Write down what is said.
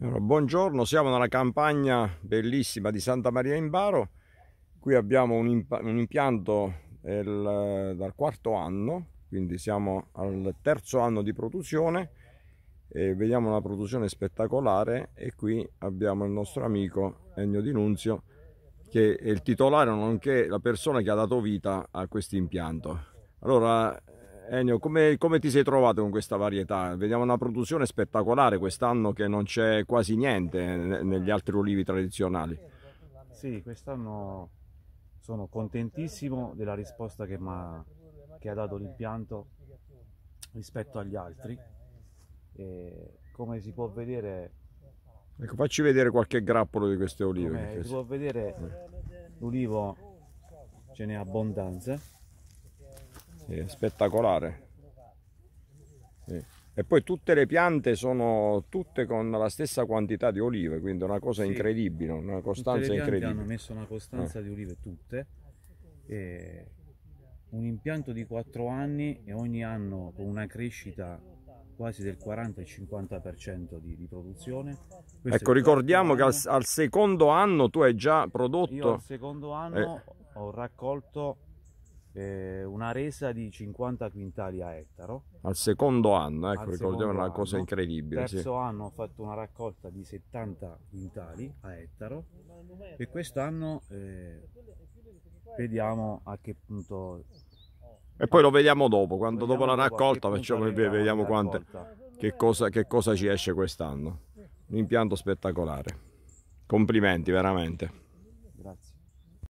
Allora, buongiorno, siamo nella campagna bellissima di Santa Maria in Baro. Qui abbiamo un, imp un impianto del, dal quarto anno, quindi siamo al terzo anno di produzione. vediamo una produzione spettacolare e qui abbiamo il nostro amico Ennio Di Nunzio che è il titolare nonché la persona che ha dato vita a questo impianto. Allora Ennio, come, come, ti sei trovato con questa varietà? Vediamo una produzione spettacolare quest'anno che non c'è quasi niente eh, negli altri olivi tradizionali. Sì, quest'anno sono contentissimo della risposta che, che ha dato l'impianto rispetto agli altri. E come si può vedere... Ecco, facci vedere qualche grappolo di queste olive. Come si può vedere mm. l'ulivo ce n'è abbondanza eh, spettacolare eh. e poi tutte le piante sono tutte con la stessa quantità di olive quindi una cosa sì. incredibile una costanza tutte le incredibile hanno messo una costanza eh. di olive tutte e un impianto di 4 anni e ogni anno con una crescita quasi del 40 50% di, di, produzione. Questo ecco, ricordiamo che al, al, secondo anno tu hai già prodotto... Io al secondo anno eh. ho raccolto eh, una resa di 50 quintali a ettaro. Al secondo anno, ecco, ricordiamo una cosa incredibile. Al terzo sì. anno ho fatto una raccolta di 70 quintali a ettaro e quest'anno eh, vediamo a che punto... E poi lo vediamo dopo, quando vediamo dopo la raccolta facciamo vediamo quante, che, cosa, che cosa ci esce quest'anno. Un impianto spettacolare. Complimenti veramente. Grazie.